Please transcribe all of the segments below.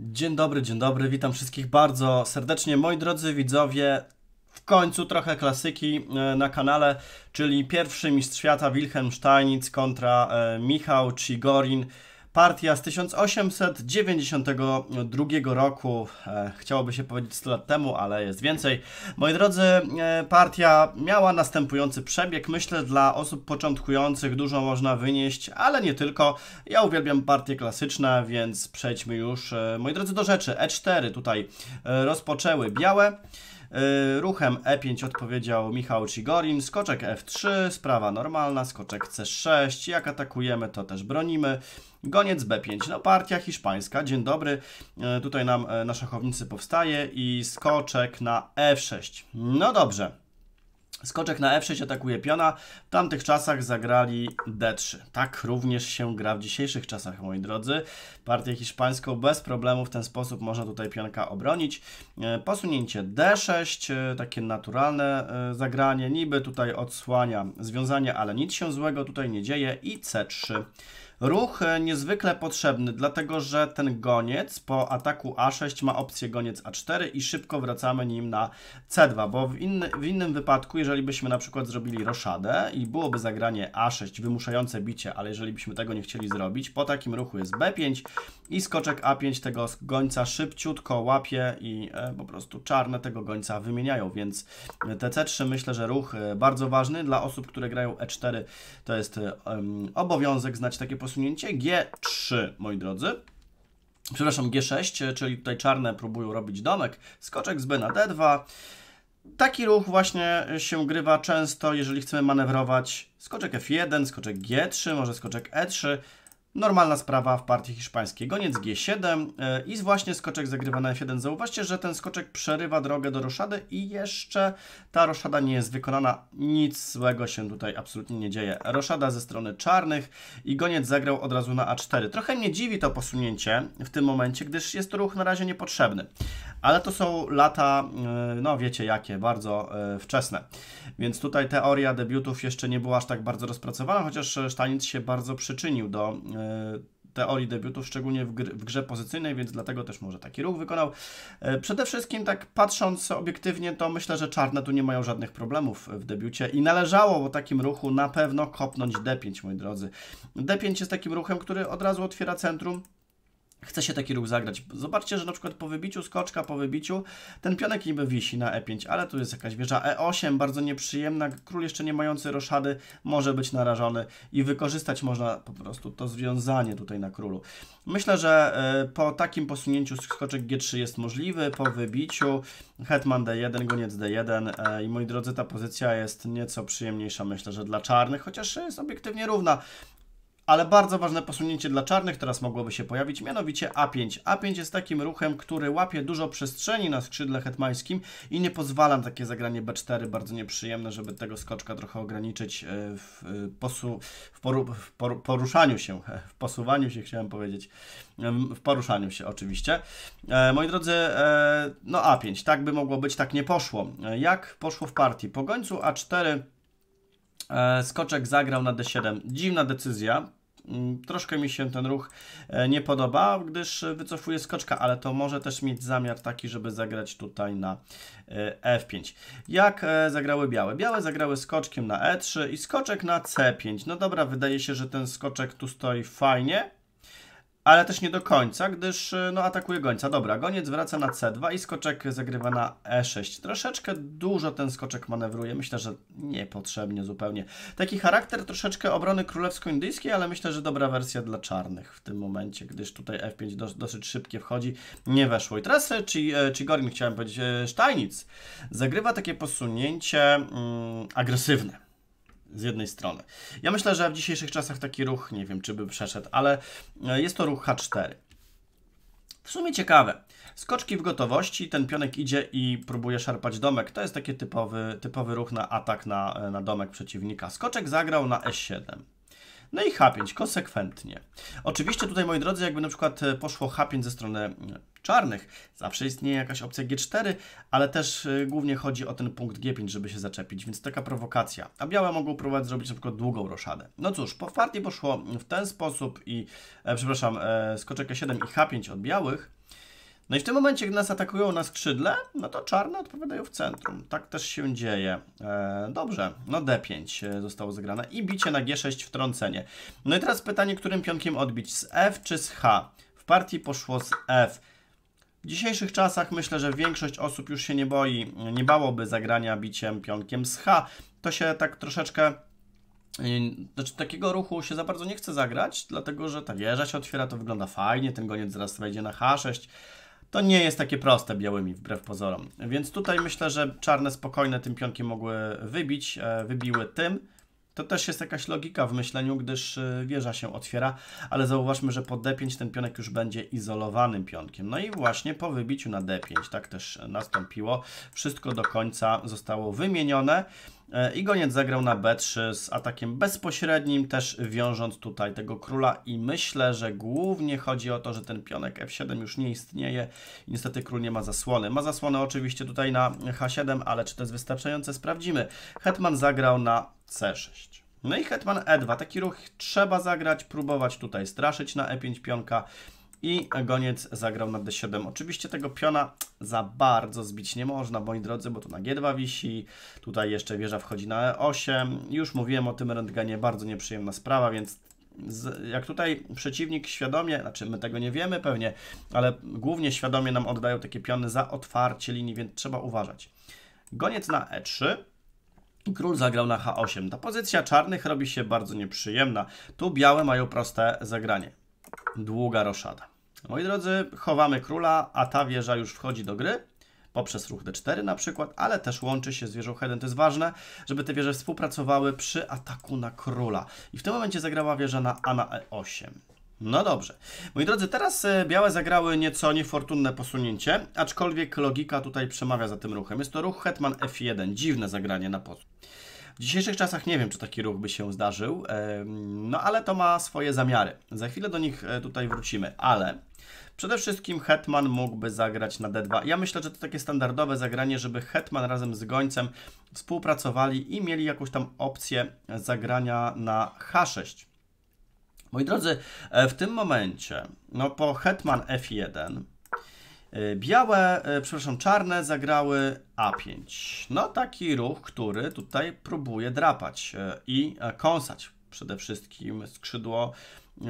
Dzień dobry, dzień dobry, witam wszystkich bardzo serdecznie. Moi drodzy widzowie, w końcu trochę klasyki e, na kanale, czyli pierwszy mistrz świata Wilhelm Steinitz kontra e, Michał Chigorin. Partia z 1892 roku, e, chciałoby się powiedzieć 100 lat temu, ale jest więcej. Moi drodzy, e, partia miała następujący przebieg. Myślę, dla osób początkujących dużo można wynieść, ale nie tylko. Ja uwielbiam partie klasyczne, więc przejdźmy już, e, moi drodzy, do rzeczy. E4 tutaj e, rozpoczęły białe. E, ruchem E5 odpowiedział Michał Cigorin, skoczek F3, sprawa normalna, skoczek C6, jak atakujemy to też bronimy, Goniec B5, no partia hiszpańska. Dzień dobry, e, tutaj nam e, na szachownicy powstaje i skoczek na F6. No dobrze. Skoczek na F6 atakuje piona. W tamtych czasach zagrali D3. Tak również się gra w dzisiejszych czasach, moi drodzy. Partię hiszpańską bez problemu w ten sposób można tutaj pionka obronić. E, posunięcie D6, takie naturalne zagranie. Niby tutaj odsłania związanie, ale nic się złego tutaj nie dzieje. I C3. Ruch e, niezwykle potrzebny, dlatego że ten goniec po ataku A6 ma opcję goniec A4 i szybko wracamy nim na C2, bo w, inny, w innym wypadku, jeżeli byśmy na przykład zrobili roszadę i byłoby zagranie A6 wymuszające bicie, ale jeżeli byśmy tego nie chcieli zrobić, po takim ruchu jest B5 i skoczek A5 tego gońca szybciutko łapie i e, po prostu czarne tego gońca wymieniają, więc c 3 myślę, że ruch e, bardzo ważny dla osób, które grają E4, to jest obowiązek znać takie postawy posunięcie. G3, moi drodzy. Przepraszam, G6, czyli tutaj czarne próbują robić domek. Skoczek z B na D2. Taki ruch właśnie się grywa często, jeżeli chcemy manewrować skoczek F1, skoczek G3, może skoczek E3, Normalna sprawa w partii hiszpańskiej. Goniec G7 e, i właśnie skoczek zagrywa na F1. Zauważcie, że ten skoczek przerywa drogę do roszady i jeszcze ta roszada nie jest wykonana. Nic złego się tutaj absolutnie nie dzieje. Roszada ze strony czarnych i goniec zagrał od razu na A4. Trochę mnie dziwi to posunięcie w tym momencie, gdyż jest to ruch na razie niepotrzebny. Ale to są lata, e, no wiecie jakie, bardzo e, wczesne. Więc tutaj teoria debiutów jeszcze nie była aż tak bardzo rozpracowana, chociaż Sztanic się bardzo przyczynił do E, teorii debiutów, szczególnie w, gr w grze pozycyjnej, więc dlatego też może taki ruch wykonał. E, przede wszystkim tak patrząc obiektywnie, to myślę, że czarne tu nie mają żadnych problemów w debiucie i należało po takim ruchu na pewno kopnąć D5, moi drodzy. D5 jest takim ruchem, który od razu otwiera centrum chce się taki ruch zagrać. Zobaczcie, że na przykład po wybiciu skoczka, po wybiciu ten pionek niby wisi na e5, ale tu jest jakaś wieża e8, bardzo nieprzyjemna. Król jeszcze nie mający roszady może być narażony i wykorzystać można po prostu to związanie tutaj na królu. Myślę, że e, po takim posunięciu skoczek g3 jest możliwy, po wybiciu hetman d1, goniec d1 e, i moi drodzy, ta pozycja jest nieco przyjemniejsza myślę, że dla czarnych, chociaż jest obiektywnie równa ale bardzo ważne posunięcie dla czarnych teraz mogłoby się pojawić, mianowicie A5. A5 jest takim ruchem, który łapie dużo przestrzeni na skrzydle hetmańskim i nie pozwala na takie zagranie B4, bardzo nieprzyjemne, żeby tego skoczka trochę ograniczyć e, w, e, posu, w, poru, w poru, poruszaniu się, e, w posuwaniu się chciałem powiedzieć, w poruszaniu się oczywiście. Moi drodzy, no A5, tak by mogło być, tak nie poszło. Jak poszło w partii? Po końcu A4 skoczek zagrał na D7. Dziwna decyzja, Mm, troszkę mi się ten ruch e, nie podoba, gdyż wycofuje skoczka, ale to może też mieć zamiar taki, żeby zagrać tutaj na e, F5. Jak e, zagrały białe? Białe zagrały skoczkiem na E3 i skoczek na C5. No dobra, wydaje się, że ten skoczek tu stoi fajnie, ale też nie do końca, gdyż e, no, atakuje gońca. Dobra, goniec wraca na C2 i skoczek zagrywa na E6. Troszeczkę dużo ten skoczek manewruje, myślę, że niepotrzebnie zupełnie. Taki charakter troszeczkę obrony królewsko-indyjskiej, ale myślę, że dobra wersja dla czarnych w tym momencie, gdyż tutaj F5 dos dosyć szybkie wchodzi, nie weszło. I teraz Ci, e, Chigorin, e, chciałem powiedzieć, Sztajnic zagrywa takie posunięcie mm, agresywne z jednej strony. Ja myślę, że w dzisiejszych czasach taki ruch, nie wiem czy by przeszedł, ale e, jest to ruch H4. W sumie ciekawe. Skoczki w gotowości, ten pionek idzie i próbuje szarpać domek. To jest taki typowy, typowy ruch na atak na, e, na domek przeciwnika. Skoczek zagrał na E7. No i H5 konsekwentnie. Oczywiście tutaj, moi drodzy, jakby na przykład e, poszło H5 ze strony czarnych, zawsze istnieje jakaś opcja G4, ale też e, głównie chodzi o ten punkt G5, żeby się zaczepić, więc taka prowokacja. A białe mogą próbować zrobić na przykład długą roszadę. No cóż, po partii poszło w ten sposób i, e, przepraszam, e, skoczek E7 i H5 od białych, no i w tym momencie, gdy nas atakują na skrzydle, no to czarne odpowiadają w centrum. Tak też się dzieje. E, dobrze, no D5 e, zostało zagrane i bicie na G6 wtrącenie. No i teraz pytanie, którym pionkiem odbić? Z F czy z H? W partii poszło z F. W dzisiejszych czasach myślę, że większość osób już się nie boi, nie bałoby zagrania biciem pionkiem z H. To się tak troszeczkę e, znaczy, takiego ruchu się za bardzo nie chce zagrać, dlatego że ta wieża się otwiera, to wygląda fajnie, ten goniec zaraz wejdzie na H6, to nie jest takie proste białymi, wbrew pozorom. Więc tutaj myślę, że czarne spokojne tym pionkiem mogły wybić, e, wybiły tym. To też jest jakaś logika w myśleniu, gdyż y, wieża się otwiera, ale zauważmy, że po D5 ten pionek już będzie izolowanym pionkiem. No i właśnie po wybiciu na D5, tak też nastąpiło, wszystko do końca zostało wymienione. E, I goniec zagrał na B3 z atakiem bezpośrednim, też wiążąc tutaj tego króla i myślę, że głównie chodzi o to, że ten pionek F7 już nie istnieje niestety król nie ma zasłony. Ma zasłonę oczywiście tutaj na H7, ale czy to jest wystarczające? Sprawdzimy. Hetman zagrał na C6. No i hetman E2. Taki ruch trzeba zagrać, próbować tutaj straszyć na E5 pionka i goniec zagrał na D7. Oczywiście tego piona za bardzo zbić nie można, moi drodzy, bo tu na G2 wisi, tutaj jeszcze wieża wchodzi na E8. Już mówiłem o tym rentgenie, bardzo nieprzyjemna sprawa, więc z, jak tutaj przeciwnik świadomie, znaczy my tego nie wiemy pewnie, ale głównie świadomie nam oddają takie piony za otwarcie linii, więc trzeba uważać. Goniec na E3, król zagrał na h8. Ta pozycja czarnych robi się bardzo nieprzyjemna. Tu białe mają proste zagranie. Długa roszada. Moi drodzy, chowamy króla, a ta wieża już wchodzi do gry poprzez ruch d4 na przykład, ale też łączy się z wieżą H1. To jest ważne, żeby te wieże współpracowały przy ataku na króla. I w tym momencie zagrała wieża na A na E8. No dobrze. Moi drodzy, teraz e, białe zagrały nieco niefortunne posunięcie, aczkolwiek logika tutaj przemawia za tym ruchem. Jest to ruch Hetman F1. Dziwne zagranie na posłu. W dzisiejszych czasach nie wiem, czy taki ruch by się zdarzył, no ale to ma swoje zamiary. Za chwilę do nich e, tutaj wrócimy, ale przede wszystkim Hetman mógłby zagrać na D2. Ja myślę, że to takie standardowe zagranie, żeby Hetman razem z Gońcem współpracowali i mieli jakąś tam opcję zagrania na H6. Moi drodzy, e, w tym momencie, no po Hetman F1, e, białe, e, przepraszam, czarne zagrały A5. No taki ruch, który tutaj próbuje drapać i kąsać przede wszystkim skrzydło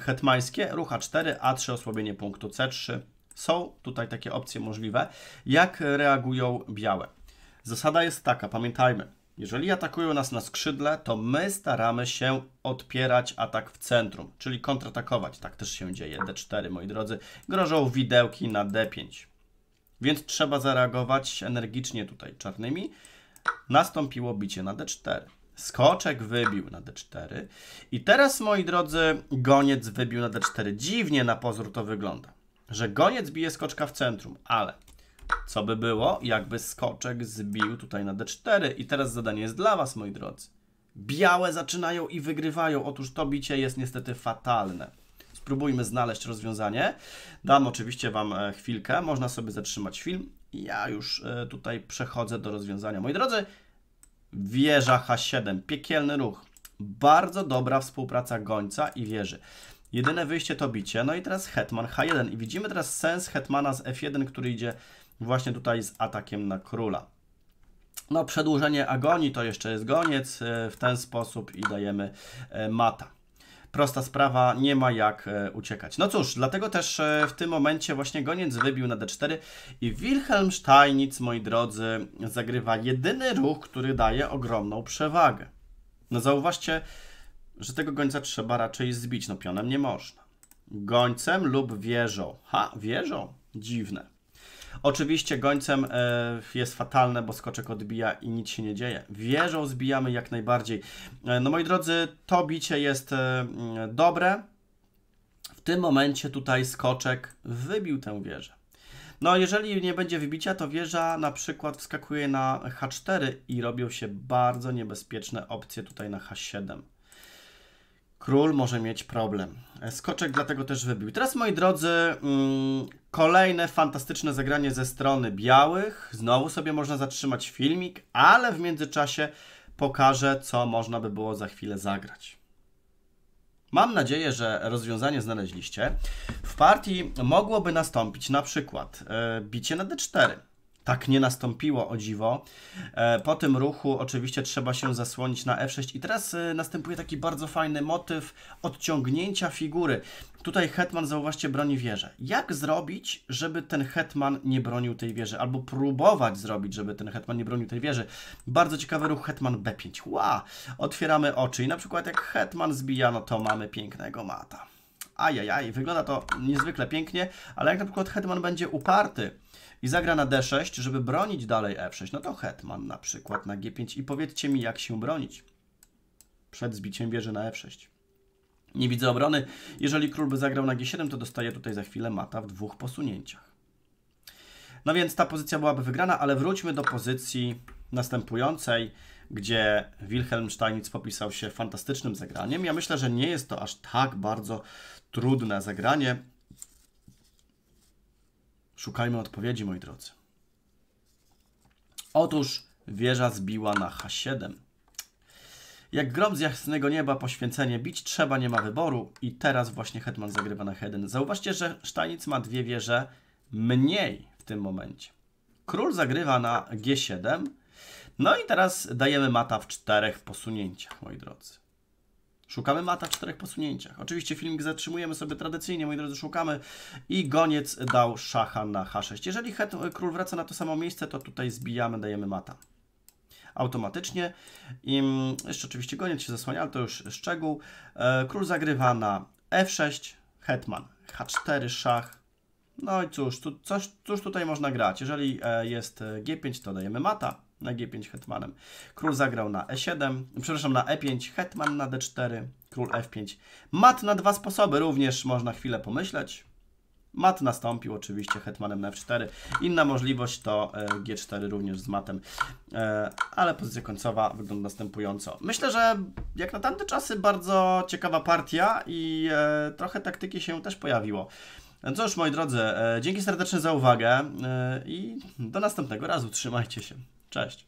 hetmańskie. Ruch A4, A3, osłabienie punktu C3. Są tutaj takie opcje możliwe. Jak reagują białe? Zasada jest taka, pamiętajmy. Jeżeli atakują nas na skrzydle, to my staramy się odpierać atak w centrum, czyli kontratakować. Tak też się dzieje. D4, moi drodzy. Grożą widełki na D5. Więc trzeba zareagować energicznie tutaj czarnymi. Nastąpiło bicie na D4. Skoczek wybił na D4. I teraz, moi drodzy, goniec wybił na D4. Dziwnie na pozór to wygląda, że goniec bije skoczka w centrum, ale co by było, jakby skoczek zbił tutaj na d4? I teraz zadanie jest dla Was, moi drodzy. Białe zaczynają i wygrywają. Otóż to bicie jest niestety fatalne. Spróbujmy znaleźć rozwiązanie. Dam oczywiście Wam e, chwilkę. Można sobie zatrzymać film. Ja już e, tutaj przechodzę do rozwiązania. Moi drodzy, wieża H7. Piekielny ruch. Bardzo dobra współpraca gońca i wieży. Jedyne wyjście to bicie. No i teraz hetman H1. I widzimy teraz sens hetmana z F1, który idzie właśnie tutaj z atakiem na króla. No, przedłużenie agonii to jeszcze jest goniec, e, w ten sposób i dajemy e, mata prosta sprawa, nie ma jak e, uciekać. No cóż, dlatego też w tym momencie właśnie goniec wybił na d4 i Wilhelm Steinitz, moi drodzy, zagrywa jedyny ruch, który daje ogromną przewagę. No zauważcie, że tego gońca trzeba raczej zbić, no pionem nie można. Gońcem lub wieżą. Ha, wieżą? Dziwne. Oczywiście gońcem e, jest fatalne, bo skoczek odbija i nic się nie dzieje. Wieżą zbijamy jak najbardziej. E, no moi drodzy, to bicie jest e, mm, dobre. W tym momencie tutaj skoczek wybił tę wieżę. No jeżeli nie będzie wybicia, to wieża na przykład wskakuje na H4 i robią się bardzo niebezpieczne opcje tutaj na H7. Król może mieć problem. E, Skoczek dlatego też wybił. Teraz, moi drodzy, mm, kolejne fantastyczne zagranie ze strony białych. Znowu sobie można zatrzymać filmik, ale w międzyczasie pokażę, co można by było za chwilę zagrać. Mam nadzieję, że rozwiązanie znaleźliście. W partii mogłoby nastąpić na przykład e, bicie na d4 tak nie nastąpiło, o dziwo. E, po tym ruchu oczywiście trzeba się zasłonić na F6 i teraz e, następuje taki bardzo fajny motyw odciągnięcia figury. Tutaj hetman, zauważcie, broni wieżę. Jak zrobić, żeby ten hetman nie bronił tej wieży? Albo próbować zrobić, żeby ten hetman nie bronił tej wieży. Bardzo ciekawy ruch hetman B5. Ła! Otwieramy oczy i na przykład jak hetman zbija, no to mamy pięknego mata. Ajajaj, wygląda to niezwykle pięknie, ale jak na przykład hetman będzie uparty i zagra na d6, żeby bronić dalej f6, no to hetman na przykład na g5 i powiedzcie mi, jak się bronić przed zbiciem wieży na f6. Nie widzę obrony. Jeżeli król by zagrał na g7, to dostaje tutaj za chwilę mata w dwóch posunięciach. No więc ta pozycja byłaby wygrana, ale wróćmy do pozycji następującej, gdzie Wilhelm Steinitz popisał się fantastycznym zagraniem. Ja myślę, że nie jest to aż tak bardzo Trudne zagranie. Szukajmy odpowiedzi, moi drodzy. Otóż wieża zbiła na H7. Jak grom z jasnego nieba poświęcenie bić trzeba, nie ma wyboru. I teraz właśnie Hetman zagrywa na H1. Zauważcie, że Sztajnic ma dwie wieże mniej w tym momencie. Król zagrywa na G7. No i teraz dajemy mata w czterech posunięciach, moi drodzy. Szukamy mata w czterech posunięciach. Oczywiście filmik zatrzymujemy sobie tradycyjnie, moi drodzy, szukamy. I goniec dał szacha na h6. Jeżeli het, e, król wraca na to samo miejsce, to tutaj zbijamy, dajemy mata. Automatycznie. I mm, jeszcze oczywiście goniec się zasłania, ale to już szczegół. E, król zagrywa na f6, hetman h4, szach. No i cóż, tu, coś, cóż tutaj można grać. Jeżeli e, jest g5, to dajemy mata na G5 hetmanem. Król zagrał na E7, przepraszam, na E5, hetman na D4, król F5. Mat na dwa sposoby, również można chwilę pomyśleć. Mat nastąpił oczywiście hetmanem na F4. Inna możliwość to e, G4 również z matem, e, ale pozycja końcowa wygląda następująco. Myślę, że jak na tamte czasy bardzo ciekawa partia i e, trochę taktyki się też pojawiło. No cóż, moi drodzy, dzięki serdecznie za uwagę i do następnego razu. Trzymajcie się. Cześć.